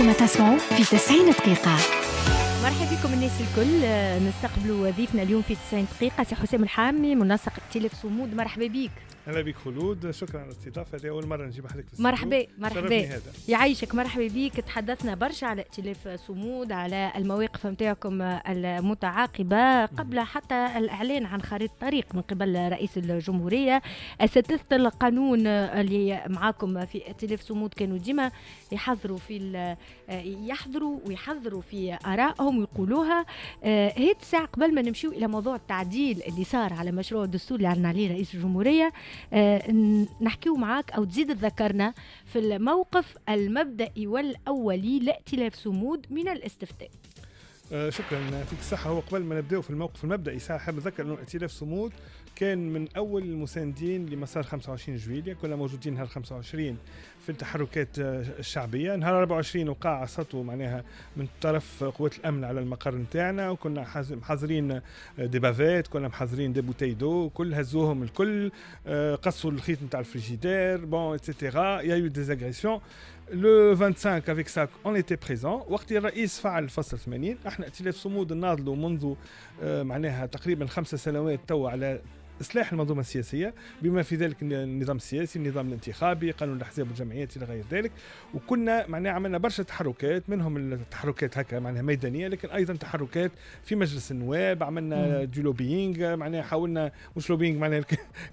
أنتم تسمعوا في 90 دقيقة مرحبا بكم الناس الكل نستقبلوا وظيفنا اليوم في 90 دقيقة سي حسام الحامي منسق التلف صمود مرحبا بك اهلا بك خلود شكرا على الاستضافه هذه اول مره نجيب حضرتك في مرحبا مرحبا يعيشك مرحبا بك تحدثنا برشا على ائتلاف صمود على المواقف نتاعكم المتعاقبه قبل حتى الاعلان عن خريطه طريق من قبل رئيس الجمهوريه اساتذه القانون اللي معاكم في ائتلاف صمود كانوا ديما يحضروا في يحضروا ويحضروا في ارائهم ويقولوها هيت آه، ساعه قبل ما نمشيو الى موضوع التعديل اللي صار على مشروع الدستور اللي عرضنا عليه رئيس الجمهوريه آه، نحكيه معاك أو تزيد تذكرنا في الموقف المبدئي والأولي لائتلاف سمود من الاستفتاء آه، شكرا يعطيك الصحة هو قبل ما نبداو في الموقف المبدئي ساعة حاب نذكر أنه ائتلاف صمود كان من اول المساندين لمسار 25 جويليا كنا موجودين نهار 25 في التحركات الشعبيه نهار 24 وقع سطو معناها من طرف قوات الامن على المقر نتاعنا وكنا محضرين دي بافيت كنا محضرين دي بوتي دو كل هزوهم الكل آه، قصوا الخيط نتاع الفريجيدير بون اتسيتيرا يا يو ديزاغريسيون لو 25 افيك ساك اون ايتي بريزون وقت الرئيس فعل الفصل 80 احنا ائتلاف صمود ناضلوا منذ معناها تقريبا خمسة سنوات تو على إصلاح المنظومة السياسية بما في ذلك النظام السياسي النظام الانتخابي قانون الأحزاب والجمعيات إلى غير ذلك وكنا معناها عملنا برشا تحركات منهم التحركات هكا معناها ميدانية لكن أيضا تحركات في مجلس النواب عملنا دي لوبينغ معناها حاولنا مش لوبينغ معناها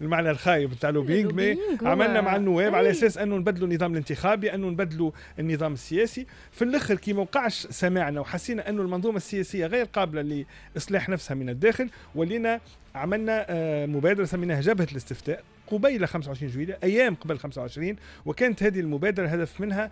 المعنى الخايب تاع لوبينغ عملنا مع النواب على أساس أنه نبدلوا النظام الانتخابي أنه نبدلوا النظام السياسي في الأخر كي ما وقعش سماعنا وحسينا أنه المنظومة السياسية غير قابلة لإصلاح نفسها من الداخل ولينا عملنا آه مبادرة سميناها جبهة الاستفتاء قبيل 25 جويلة أيام قبل 25 وكانت هذه المبادرة الهدف منها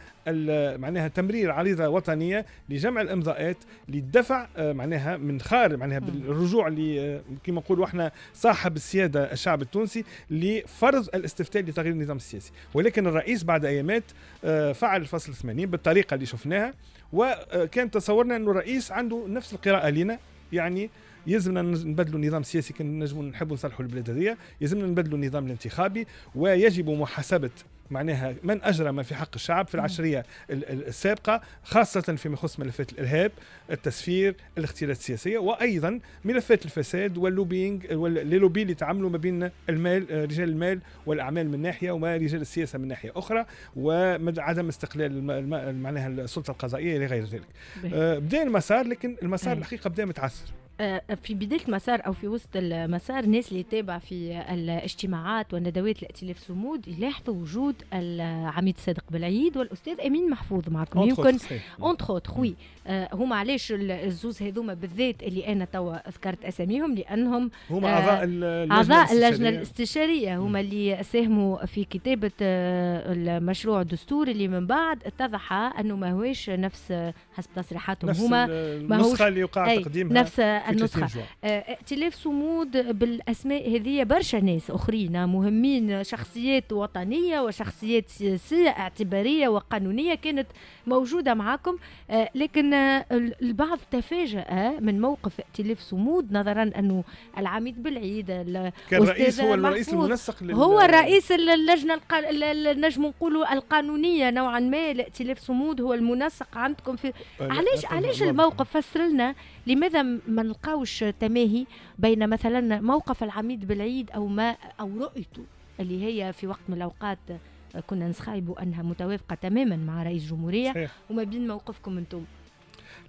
معناها تمرير عريضة وطنية لجمع الإمضاءات للدفع آه، معناها من خارج معناها بالرجوع آه، كما نقولوا احنا صاحب السيادة الشعب التونسي لفرض الاستفتاء لتغيير النظام السياسي ولكن الرئيس بعد أيامات آه، فعل الفصل 80 بالطريقة اللي شفناها وكان تصورنا أنه الرئيس عنده نفس القراءة لنا يعني آه يلزمنا نبدلوا النظام السياسي كان نجموا نحبوا نصلحوا البلاد هذيا يلزمنا نبدلوا النظام الانتخابي ويجب محاسبه معناها من اجرم في حق الشعب في العشريه السابقه خاصه فيما يخص ملفات الارهاب، التسفير، الاختيارات السياسيه وايضا ملفات الفساد واللوبينج واللوبي اللي تعملوا ما بين المال رجال المال والاعمال من ناحيه ورجال السياسه من ناحيه اخرى وعدم استقلال معناها السلطه القضائيه الى غير ذلك. آه، بدا المسار لكن المسار الحقيقه بدا متعثر. آه، في بدايه المسار او في وسط المسار الناس اللي تابع في الاجتماعات والندوات لائتلاف سمود يلاحظوا وجود العميد صادق بالعيد والاستاذ امين محفوظ معكم يمكن اونتر اوتر وي هما علاش الزوز هذوما بالذات اللي انا توا ذكرت اساميهم لانهم هما اعضاء آه، اعضاء اللجنه الاستشاريه هما اللي ساهموا في كتابه آه، المشروع الدستور اللي من بعد اتضح انه هوش نفس حسب تصريحاتهم هما النسخه اللي يقع تقديمها نفس النسخه آه، ائتلاف صمود بالاسماء هذه برشا ناس اخرين مهمين شخصيات وطنيه وشخصيات سياسيه اعتباريه وقانونيه كانت موجوده معاكم آه، لكن البعض تفاجأ من موقف ائتلاف صمود نظرا انه العميد بالعيد كان رئيس هو الرئيس المنسق لل... هو رئيس اللجنه الق... نجم نقولوا القانونيه نوعا ما لائتلاف صمود هو المنسق عندكم في علاش علاش الموقف فسر لنا لماذا ما نلقاوش تماهي بين مثلا موقف العميد بالعيد او ما او رؤيته اللي هي في وقت من الاوقات آه، كنا نسخايبوا انها متوافقه تماما مع رئيس الجمهوريه وما بين موقفكم انتم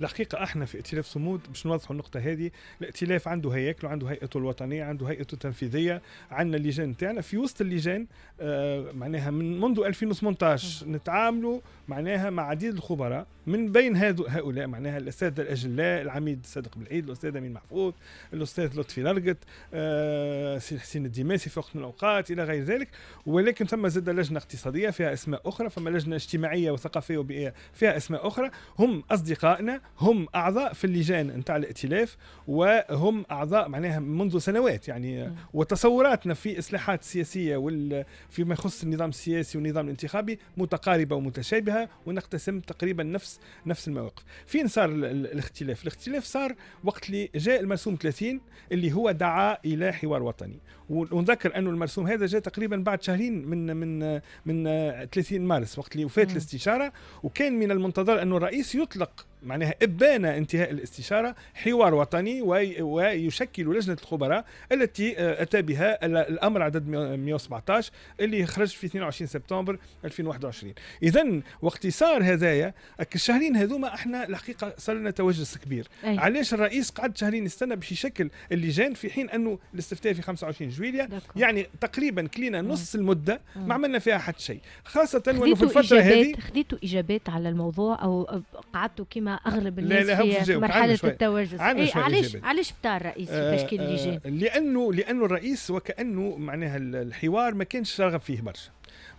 الحقيقه احنا في ائتلاف صمود باش نوضحوا النقطه هذه الائتلاف عنده هياكله عنده هيئته الوطنيه عنده هيئته التنفيذيه عندنا اللجان تاعنا في وسط اللجان آه معناها من منذ 2018 نتعاملوا معناها مع عديد الخبراء من بين هؤلاء معناها الأستاذ الاجلاء العميد صادق بالعيد الاستاذ امين محفوظ الاستاذ لطفي لرقت آه سي حسين الدماسي في وقت من الاوقات الى غير ذلك ولكن ثم زاد لجنه اقتصاديه فيها اسماء اخرى فما لجنه اجتماعيه وثقافيه وبيئيه فيها اسماء اخرى هم اصدقائنا هم اعضاء في اللجان نتاع الائتلاف وهم اعضاء معناها منذ سنوات يعني وتصوراتنا في اصلاحات سياسيه وال فيما يخص النظام السياسي والنظام الانتخابي متقاربه ومتشابهه ونقتسم تقريبا نفس نفس المواقف. فين صار الاختلاف؟ الاختلاف صار وقت اللي جاء المرسوم 30 اللي هو دعا الى حوار وطني ونذكر انه المرسوم هذا جاء تقريبا بعد شهرين من من من 30 مارس وقت اللي وفات الاستشاره وكان من المنتظر انه الرئيس يطلق معناها ابان انتهاء الاستشاره حوار وطني ويشكل لجنه الخبراء التي آه، اتى بها الامر عدد 117 اللي خرج في 22 سبتمبر 2021 اذا وقت صار هذايا الشهرين هذوما احنا الحقيقه صار لنا توجس كبير أي. علاش الرئيس قعد شهرين يستنى باش يشكل اللجان في حين انه الاستفتاء في 25 جويليا يعني تقريبا كلينا نص المده ما عملنا فيها حتى شيء خاصه وانه في الفتره هذه خذيتوا اجابات على الموضوع او قعدتوا كما اغلب الناس لا لا في مرحله التوجس إيه، علاش علاش بتاع الرئيس في تشكيل آه، آه، اللجان لانه لانه الرئيس وكانه معناها الحوار ما كانش رغب فيه برشا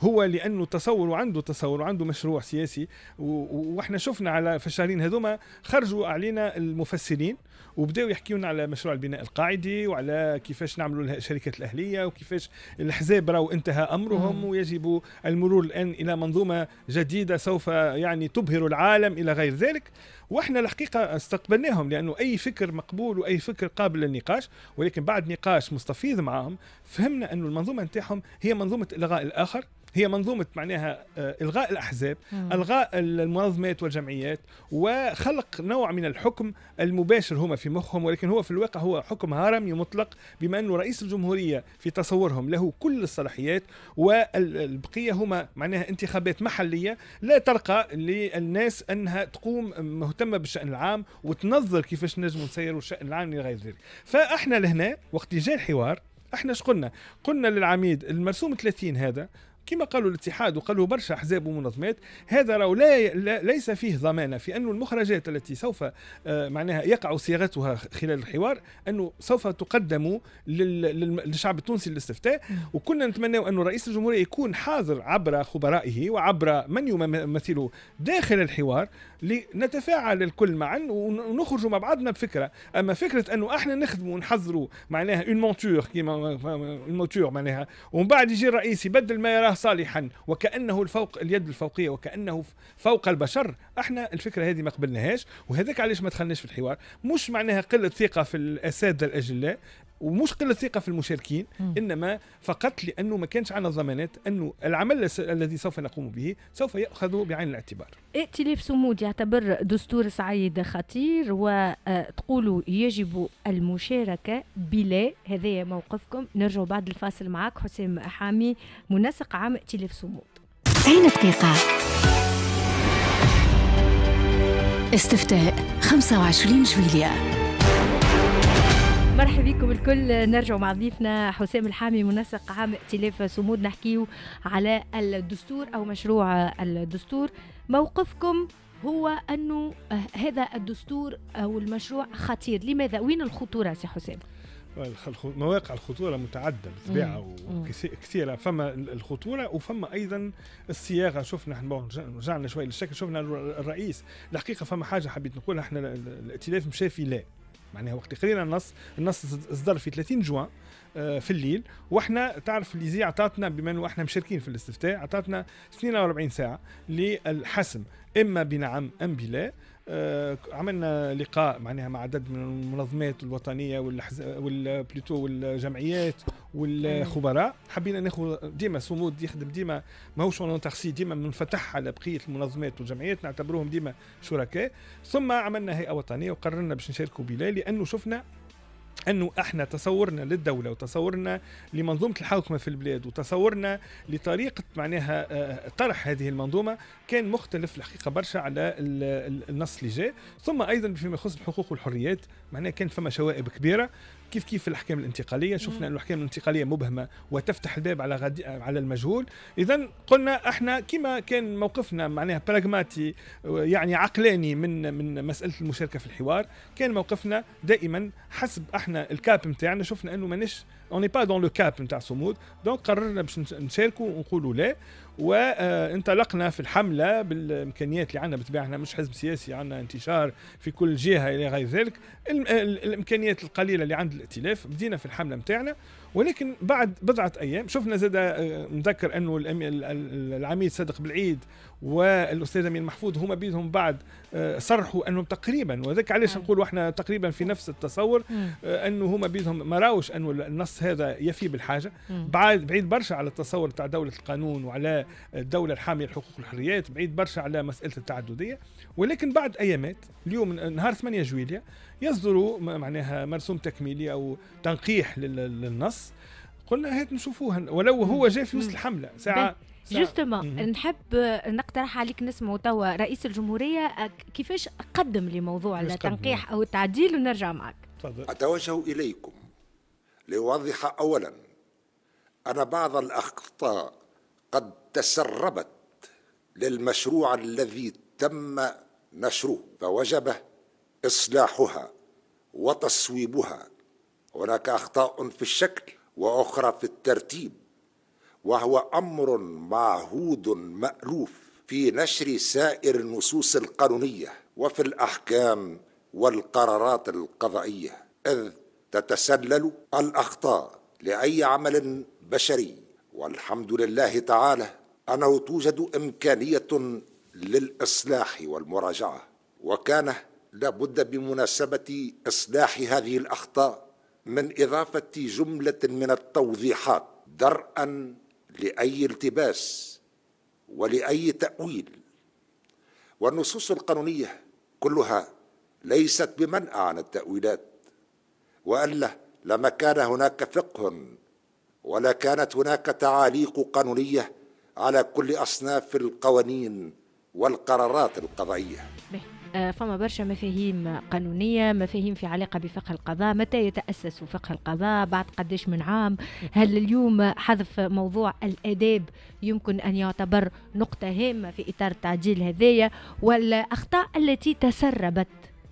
هو لانه تصور وعنده تصور وعنده مشروع سياسي واحنا شفنا على في الشهرين هذوما خرجوا علينا المفسرين وبداوا يحكيون على مشروع البناء القاعدي وعلى كيفاش نعملوا شركه الاهليه وكيفاش الاحزاب راهو انتهى امرهم ويجب المرور الان الى منظومه جديده سوف يعني تبهر العالم الى غير ذلك واحنا الحقيقه استقبلناهم لانه اي فكر مقبول واي فكر قابل للنقاش ولكن بعد نقاش مستفيض معهم فهمنا انه المنظومه نتاعهم هي منظومه الغاء الاخر هي منظومة معناها آه، إلغاء الأحزاب مم. ألغاء المنظمات والجمعيات وخلق نوع من الحكم المباشر هما في مخهم ولكن هو في الواقع هو حكم هرمي مطلق بما أنه رئيس الجمهورية في تصورهم له كل الصلاحيات والبقية هما معناها انتخابات محلية لا ترقى للناس أنها تقوم مهتمة بالشأن العام وتنظر كيفاش نجم نسيروا الشأن العام لغير ذلك فاحنا لهنا وقت جاء الحوار احنا شقلنا قلنا؟ قلنا للعميد المرسوم 30 هذا كما قالوا الاتحاد وقالوا برشا احزاب ومنظمات هذا راهو لا, لا ليس فيه ضمانه في انه المخرجات التي سوف آه، معناها يقع صياغتها خلال الحوار انه سوف تقدم للشعب التونسي للاستفتاء وكنا نتمنى انه رئيس الجمهوريه يكون حاضر عبر خبرائه وعبر من يمثله داخل الحوار لنتفاعل الكل معا ونخرج مع بعضنا بفكره اما فكره انه احنا نخدموا ونحضروا معناها اون مونتور كيما اون مونتور معناها ومن بعد يجي الرئيس يبدل ما يراه صالحا وكانه الفوق اليد الفوقيه وكانه فوق البشر احنا الفكره هذه ما قبلناهاش وهذاك علاش ما دخلناش في الحوار مش معناها قله ثقه في الاساتذه الاجلاء ومش قله ثقه في المشاركين م. انما فقط لانه ما كانش عندنا ضمانات انه العمل الذي سوف نقوم به سوف ياخذ بعين الاعتبار. ائتلاف سمود يعتبر دستور سعيد خطير وتقولوا آه، يجب المشاركه بلا هذا موقفكم نرجع بعد الفاصل معك حسام حامي منسق عام ائتلاف سمود. اين دقيقه استفتاء 25 جويليه مرحبا بكم الكل نرجع مع ضيفنا حسام الحامي منسق عام ائتلاف صمود نحكيو على الدستور او مشروع الدستور موقفكم هو انه هذا الدستور او المشروع خطير لماذا وين الخطوره سي حسام مواقع الخطوره متعدده بطبيعة وكثيره فما الخطوره وفما ايضا الصياغه شفنا احنا رجعنا شوي للشكل شفنا الرئيس الحقيقه فما حاجه حبيت نقولها احنا الائتلاف مشافي لا معناها وقت قرينا النص النص اصدر في 30 جوان آه، في الليل واحنا تعرف ليزي عطاتنا بما انه احنا مشاركين في الاستفتاء عطاتنا 42 ساعه للحسم اما بنعم ام بلا آه، عملنا لقاء معناها مع عدد من المنظمات الوطنيه والحز... والبلوتو والجمعيات والخبراء حبينا ناخذ ديما صمود يخدم ديما ماهوش اون ديما منفتح على بقيه المنظمات والجمعيات نعتبروهم ديما شركاء ثم عملنا هيئه وطنيه وقررنا باش نشاركوا بلا لانه شفنا انه احنا تصورنا للدوله وتصورنا لمنظومه الحوكمه في البلاد وتصورنا لطريقه معناها آه، طرح هذه المنظومه كان مختلف الحقيقه برشا على النص اللي جاء ثم ايضا فيما يخص الحقوق والحريات معناها كانت فما شوائب كبيره كيف كيف الأحكام الانتقالية شفنا أن الأحكام الانتقالية مبهمة وتفتح الباب على غد... على المجهول إذا قلنا احنا كما كان موقفنا معناها براغماتي يعني عقلاني من من مسألة المشاركة في الحوار كان موقفنا دائما حسب احنا الكاب نتاعنا شفنا أنه ماناش اون ني با دون لو كاب نتاع الصمود دونك قررنا باش نشاركوا ونقولوا لا وانطلقنا آه، في الحمله بالامكانيات اللي عندنا بالطبيعه احنا مش حزب سياسي عندنا انتشار في كل جهه الى غير ذلك الامكانيات القليله اللي عند الائتلاف بدينا في الحمله نتاعنا ولكن بعد بضعه ايام شفنا زاد آه، نذكر انه العميد صادق بالعيد والاستاذ امين محفوظ هما بينهم بعد آه، صرحوا انهم تقريبا وذلك علاش نعم. نقولوا احنا تقريبا في نفس التصور آه، انه هما بينهم ما راوش انه النص هذا يفي بالحاجه بعيد بعيد برشا على التصور تاع دوله القانون وعلى الدوله الحاميه لحقوق الحريات بعيد برشا على مساله التعدديه ولكن بعد ايامات اليوم نهار 8 جويليا يصدر معناها مرسوم تكميلي او تنقيح للنص قلنا هات نشوفوها ولو هو جاء في وسط الحمله ساعه جوستومون نحب نقترح عليك نسمعوا توا رئيس الجمهوريه كيفاش قدم لموضوع التنقيح او التعديل ونرجع معك تفضل اتوجه اليكم لأوضح اولا ان بعض الاخطاء قد تسربت للمشروع الذي تم نشره فوجب اصلاحها وتصويبها هناك اخطاء في الشكل واخرى في الترتيب وهو امر معهود مالوف في نشر سائر النصوص القانونيه وفي الاحكام والقرارات القضائيه اذ تتسلل الاخطاء لاي عمل بشري والحمد لله تعالى انه توجد امكانيه للاصلاح والمراجعه وكان لابد بمناسبه اصلاح هذه الاخطاء من اضافه جمله من التوضيحات درءا لاي التباس ولاي تاويل والنصوص القانونيه كلها ليست بمنأى عن التاويلات والا لما كان هناك فقه ولا كانت هناك تعاليق قانونيه على كل اصناف القوانين والقرارات القضائيه آه، فما برشا مفاهيم قانونية مفاهيم في علاقة بفقه القضاء متى يتأسس فقه القضاء بعد قديش من عام هل اليوم حذف موضوع الآداب يمكن أن يعتبر نقطة هامة في إطار التعديل هذايا والأخطاء التي تسربت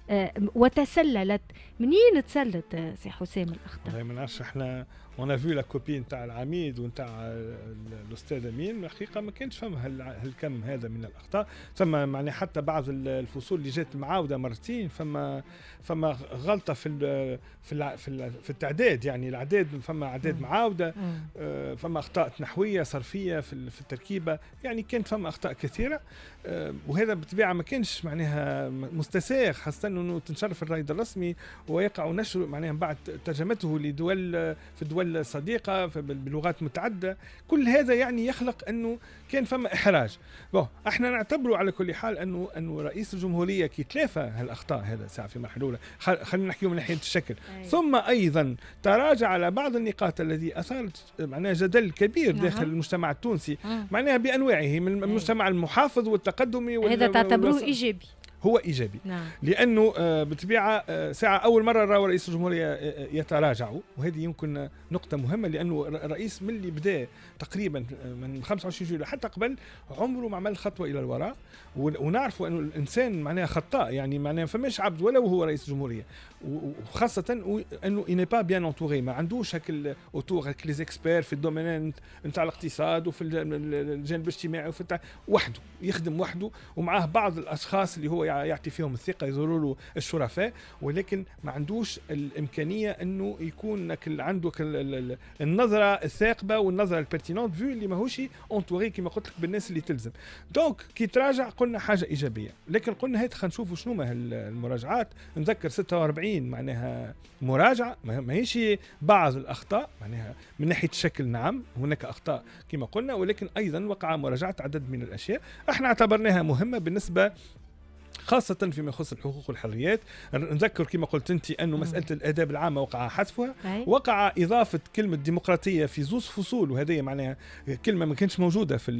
آه، وتسللت منين تسلت آه، سي حسام الأخطاء؟ والله ما نعرفش احنا اون افو لا كوبي نتاع العميد ونتاع الاستاذ امين الحقيقه ما كانش فهم هالكم هذا من الاخطاء ثم معناها حتى بعض الفصول اللي جات معاوده مرتين فما فما غلطه في الـ في الـ في, الـ في التعداد يعني الاعداد فما اعداد معاوده آه، فما اخطاء نحويه صرفيه في, في التركيبه يعني كانت فما اخطاء كثيره آه، وهذا بطبيعة ما كانش معناها مستساغ خاصه انه تنشر في الرائد الرسمي ويقع نشر معناها بعد ترجمته لدول في الدول الصديقه بلغات متعدده كل هذا يعني يخلق انه كان فما احراج بو احنا نعتبروا على كل حال انه انه رئيس الجمهوريه كي تلافى هالاخطاء هذا ساعه في مرحله اولى خلينا نحكيو من ناحيه الشكل أي. ثم ايضا تراجع على بعض النقاط الذي اثارت معناها جدل كبير داخل نعم. المجتمع التونسي آه. معناها بانواعه من المجتمع المحافظ والتقليدي تقدمي هذا تعتبروه ايجابي هو ايجابي نعم. لانه آه، بالطبيعه آه، ساعه اول مره راهو رئيس الجمهوريه آه، يتراجع وهذه يمكن نقطه مهمه لانه الرئيس من اللي بدا تقريبا من 25 جويلية حتى قبل عمره ما عمل خطوه الى الوراء ونعرفوا انه الانسان معناها خطاء يعني معناها فماش عبد ولا هو رئيس الجمهوريه وخاصه انه اني با بيان انتوري ما عندوش هاك اوتور هاك لي زيكسبير في الدومين نتاع الاقتصاد وفي الجانب الاجتماعي وفي وحده يخدم وحده ومعاه بعض الاشخاص اللي هو يعني يعطي فيهم الثقه يزوروا له الشرفاء ولكن ما عندوش الامكانيه انه يكون عنده النظره الثاقبه والنظره البرتينونت فيو اللي ماهوش اونتوري كما قلت لك بالناس اللي تلزم دونك كي تراجع قلنا حاجه ايجابيه لكن قلنا هات خلينا نشوفوا شنو المراجعات نذكر 46 معناها مراجعه ماهيش بعض الاخطاء معناها من ناحيه الشكل نعم هناك اخطاء كما قلنا ولكن ايضا وقع مراجعه عدد من الاشياء احنا اعتبرناها مهمه بالنسبه خاصه فيما يخص الحقوق والحريات نذكر كما قلت انت انه مساله الاداب العامه وقع حذفها وقع اضافه كلمه ديمقراطيه في زوز فصول وهذه معناها كلمه ما كانتش موجوده في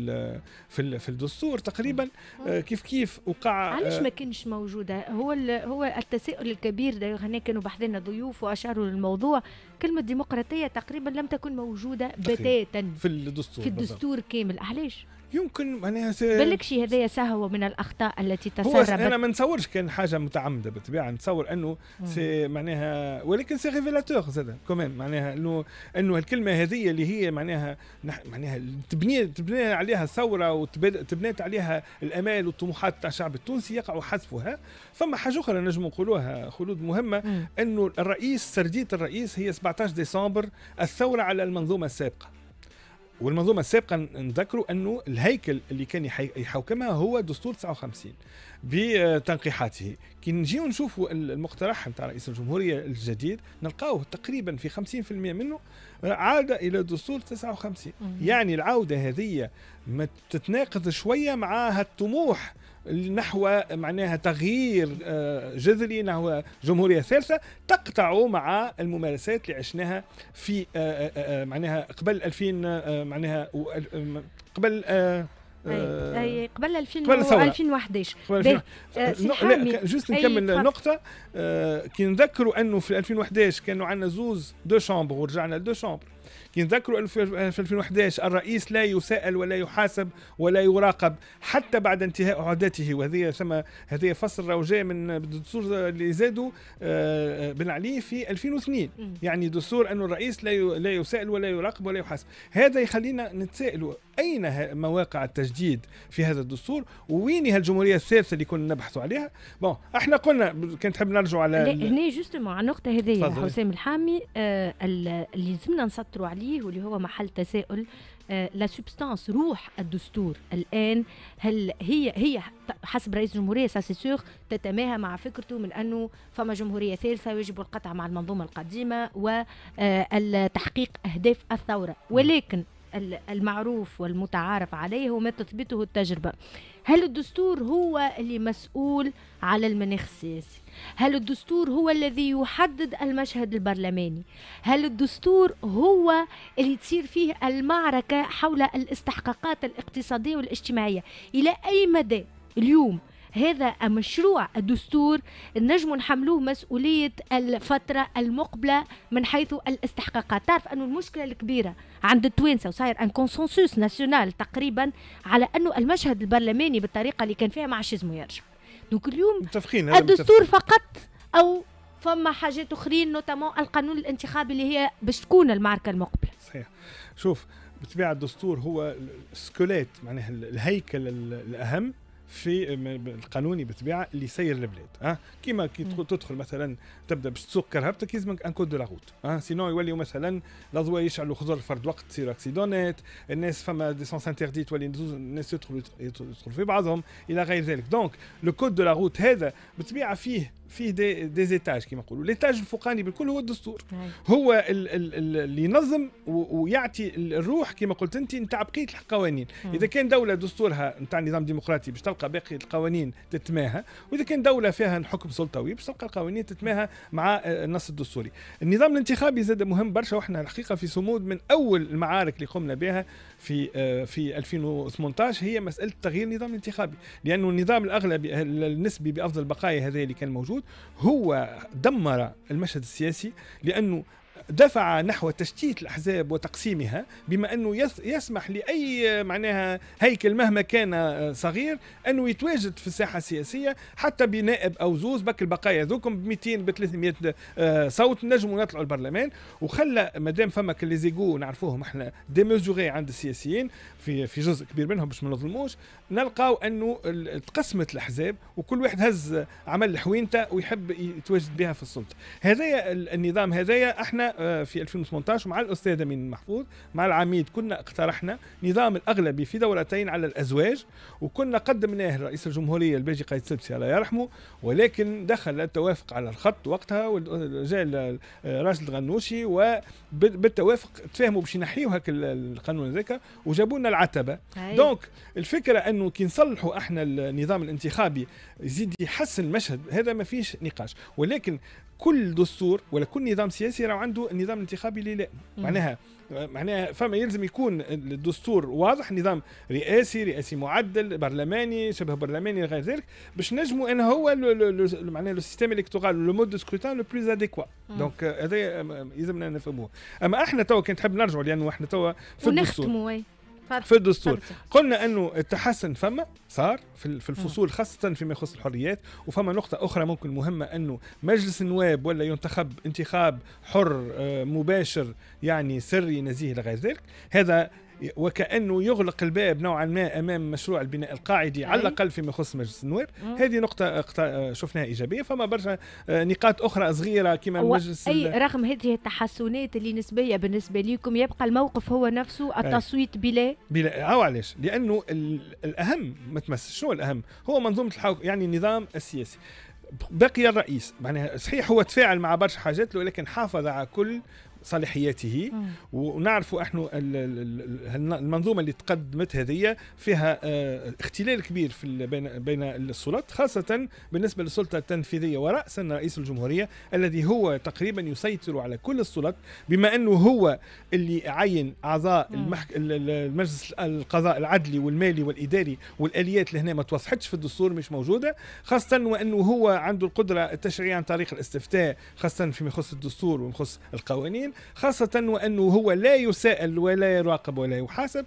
في في الدستور تقريبا آه، كيف كيف وقع آه، علاش ما كانش موجوده هو هو التساؤل الكبير هنا كانوا بحثنا ضيوف واشاروا للموضوع كلمة ديمقراطية تقريبا لم تكن موجودة بتاتا في الدستور في الدستور بالضبط. كامل علاش؟ يمكن معناها بالكش هذايا سهو من الاخطاء التي تسربت انا ما نتصورش كان حاجه متعمده بالطبيعه نتصور انه سي معناها ولكن سي ريفيلاتور زاد كمان معناها انه انه الكلمه هذه اللي هي معناها نح... معناها تبني تبني عليها الثوره وتبنيت عليها الامال والطموحات تاع الشعب التونسي يقعوا حذفها فما حاجه اخرى نجم نقولوها خلود مهمه انه الرئيس سرديه الرئيس هي 17 ديسمبر الثورة على المنظومة السابقة والمنظومة السابقة نذكروا أنه الهيكل اللي كان يحوكمها هو دستور 59 بتنقيحاته كي نجيو نشوفوا المقترح نتاع رئيس الجمهوريه الجديد نلقاوه تقريبا في 50% منه عاد الى دستور 59 يعني العوده هذه ما تتناقض شويه مع الطموح نحو معناها تغيير آه، جذري نحو جمهوريه ثالثه تقطع مع الممارسات اللي عشناها في آه، آه، معناها قبل 2000 معناها قبل آه، اي قبل 2000 قبل 2011 قبل 2011 آه، جوست نكمل نقطه آه، كي نذكروا انه في 2011 كانوا عندنا زوز دو شامبر ورجعنا لدو شامبر ينذكروا في 2011 الرئيس لا يساءل ولا يحاسب ولا يراقب حتى بعد انتهاء عهدته وهذه ثم هذه فصل جاي من الدستور اللي زادوا آه، آه، بن علي في 2002 يعني دستور انه الرئيس لا لا يساءل ولا يراقب ولا يحاسب هذا يخلينا نتساءل أين مواقع التجديد في هذا الدستور وين هالجمهورية الثالثة اللي كنا نبحثوا عليها بون احنا قلنا كان تحب نرجعوا على هنا جوستومون على النقطة هذه حسام الحامي آه اللي لازمنا نسطروا عليه عليه واللي هو محل تساؤل آه، لا سبستانس روح الدستور الان هل هي هي حسب رئيس الجمهوريه ساسيسور تتماهى مع فكرته من انه فما جمهوريه ثالثه ويجب القطع مع المنظومه القديمه والتحقيق آه، اهداف الثوره ولكن المعروف والمتعارف عليه وما تثبته التجربة هل الدستور هو اللي مسؤول على المناخ السياسي هل الدستور هو الذي يحدد المشهد البرلماني هل الدستور هو اللي تصير فيه المعركة حول الاستحقاقات الاقتصادية والاجتماعية إلى أي مدى اليوم هذا مشروع الدستور نجم نحملوه مسؤولية الفترة المقبلة من حيث الاستحقاقات تعرف أن المشكلة الكبيرة عند التوانسه وصاير ان كونسنسوس ناسيونال تقريبا على انه المشهد البرلماني بالطريقه اللي كان فيها ما عادش لازم يرجع دونك اليوم متفقين الدستور متفقين. فقط او فما حاجات اخرين نوتامون القانون الانتخابي اللي هي باش تكون المعركه المقبله صحيح شوف بطبيعه الدستور هو السكوليت معناها الهيكل الاهم في القانوني بالطبيعه اللي يسير البلاد اه كيما كي تدخل مثلا تبدا باش تسوق كهربتك يلزمك ان كود دو لا روت اه سينو يوليو مثلا الاضواء يشعلوا خضر فرد وقت تصير اكسيدونات الناس فما دي سونس انتردي تولي الناس يدخلوا يدخلوا في بعضهم الى غير ذلك دونك لو كود دو لا روت هذا بالطبيعه فيه فيه دي, دي زيتاج كما نقولوا ليتاج الفوقاني بالكل هو الدستور نعم. هو اللي ينظم ويعطي الروح كما قلت انت نتاع بقيه القوانين نعم. اذا كان دوله دستورها نتاع نظام ديمقراطي باش تلقى باقي القوانين تتماها واذا كان دوله فيها حكم سلطوي باش تلقى القوانين تتماها مع آه، النص الدستوري النظام الانتخابي زاد مهم برشا واحنا الحقيقه في صمود من اول المعارك اللي قمنا بها في آه، في 2018 هي مساله تغيير النظام الانتخابي لانه النظام الاغلبي النسبي بافضل بقايا هذا اللي كان موجود موجود هو دمر المشهد السياسي لانه دفع نحو تشتيت الأحزاب وتقسيمها بما أنه يسمح لأي معناها هيكل مهما كان آه، صغير أنه يتواجد في الساحة السياسية حتى بنائب أو زوز بك البقايا ذوكم ب 200 ب 300 صوت نجموا نطلعوا البرلمان وخلى مادام فما كليزيغو نعرفوهم احنا ديموزوغي عند السياسيين في في جزء كبير منهم باش ما نظلموش نلقاو انه تقسمت الاحزاب وكل واحد هز عمل حوينته ويحب يتواجد بها في السلطه هذايا النظام هذايا احنا آه، في 2018 مع الاستاذ امين محفوظ مع العميد كنا اقترحنا نظام الاغلبي في دولتين على الازواج وكنا قدمناه لرئيس الجمهوريه الباجي قايد سبسي الله يرحمه ولكن دخل التوافق على الخط وقتها وجاء آه، راشد الغنوشي وبالتوافق تفاهموا باش ينحيوا هاك القانون هذاك وجابوا لنا العتبه دونك الفكره انه كي نصلحوا احنا النظام الانتخابي يزيد يحسن المشهد هذا ما فيش نقاش ولكن كل دستور ولا كل نظام سياسي راه عنده النظام الانتخابي اللي لا معناها معناها فما يلزم يكون الدستور واضح نظام رئاسي رئاسي معدل برلماني شبه برلماني غير ذلك باش نجموا ان هو معناها لو سيستيم الكتورال لو مود دو سكروتان لو بلوز اديكوا دونك هذا يلزمنا آه، نفهموه اما احنا توا كان تحب نرجعوا لانه احنا توا في الدستور في الدستور قلنا انه التحسن فما صار في الفصول خاصه فيما يخص الحريات وفما نقطه اخرى ممكن مهمه انه مجلس النواب ولا ينتخب انتخاب حر آه، مباشر يعني سري نزيه لغير ذلك هذا وكانه يغلق الباب نوعا ما امام مشروع البناء القاعدي على الاقل فيما يخص مجلس النواب هذه نقطه شفناها ايجابيه فما برشا آه، نقاط اخرى صغيره كما المجلس اي رغم هذه التحسنات اللي نسبيه بالنسبه لكم يبقى الموقف هو نفسه التصويت بلا بلا او علاش لانه الاهم ما تمسش شنو الاهم هو منظومه الحوك يعني النظام السياسي بقي الرئيس معناها صحيح هو تفاعل مع برشا حاجات ولكن حافظ على كل صالحياته ونعرفوا احنا المنظومه اللي تقدمت هذه فيها آه، اختلال كبير في بين السلطات خاصه بالنسبه للسلطه التنفيذيه وراسا رئيس الجمهوريه الذي هو تقريبا يسيطر على كل السلطات بما انه هو اللي عين اعضاء المجلس القضاء العدلي والمالي والاداري والاليات اللي هنا ما توضحتش في الدستور مش موجوده خاصه وانه هو عنده القدره التشريعيه عن طريق الاستفتاء خاصه فيما يخص الدستور ويخص القوانين خاصة وأنه هو لا يسائل ولا يراقب ولا يحاسب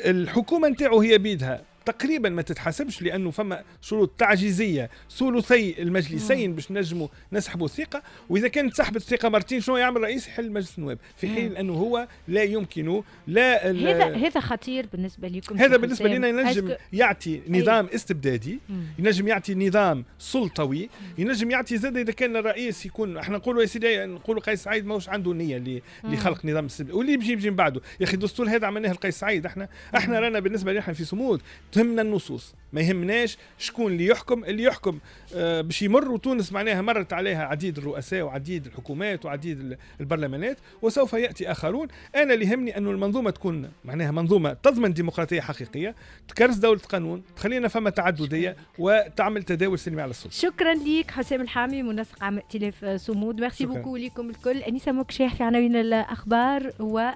الحكومة نتاعو هي بيدها تقريبا ما تتحاسبش لانه فما شروط تعجيزيه ثلثي المجلسين باش نجموا نسحبوا الثقه واذا كانت سحبت الثقه مرتين شنو يعمل رئيس يحل مجلس النواب في حين انه هو لا يمكن لا هذا هذا خطير بالنسبه لكم هذا بالنسبه لنا ينجم يعطي نظام أي. استبدادي ينجم يعطي نظام سلطوي ينجم يعطي زاد اذا كان الرئيس يكون احنا نقولوا يا سيدي نقولوا قيس سعيد ماهوش عنده نيه لخلق نظام استبدادي واللي بيجي بيجي من بعده يا اخي الدستور هذا عملناه لقيس سعيد احنا احنا رانا بالنسبه لنا احنا في صمود تهمنا النصوص ما يهمناش شكون اللي يحكم اللي يحكم آه، باش يمر وتونس معناها مرت عليها عديد الرؤساء وعديد الحكومات وعديد البرلمانات وسوف ياتي اخرون انا اللي يهمني انه المنظومه تكون معناها منظومه تضمن ديمقراطيه حقيقيه تكرس دوله قانون تخلينا فما تعدديه وتعمل تداول سلمي على السلطه شكرا ليك حسام الحامي منسق عام ائتلاف صمود ميرسي بوكو ليكم الكل انيسه مكشاح في عناوين الاخبار و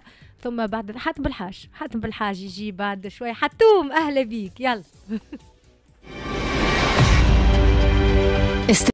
ثم بعد حاتم بالحاج حاتم بالحاج يجي بعد شوي حتوم اهلا بيك يلا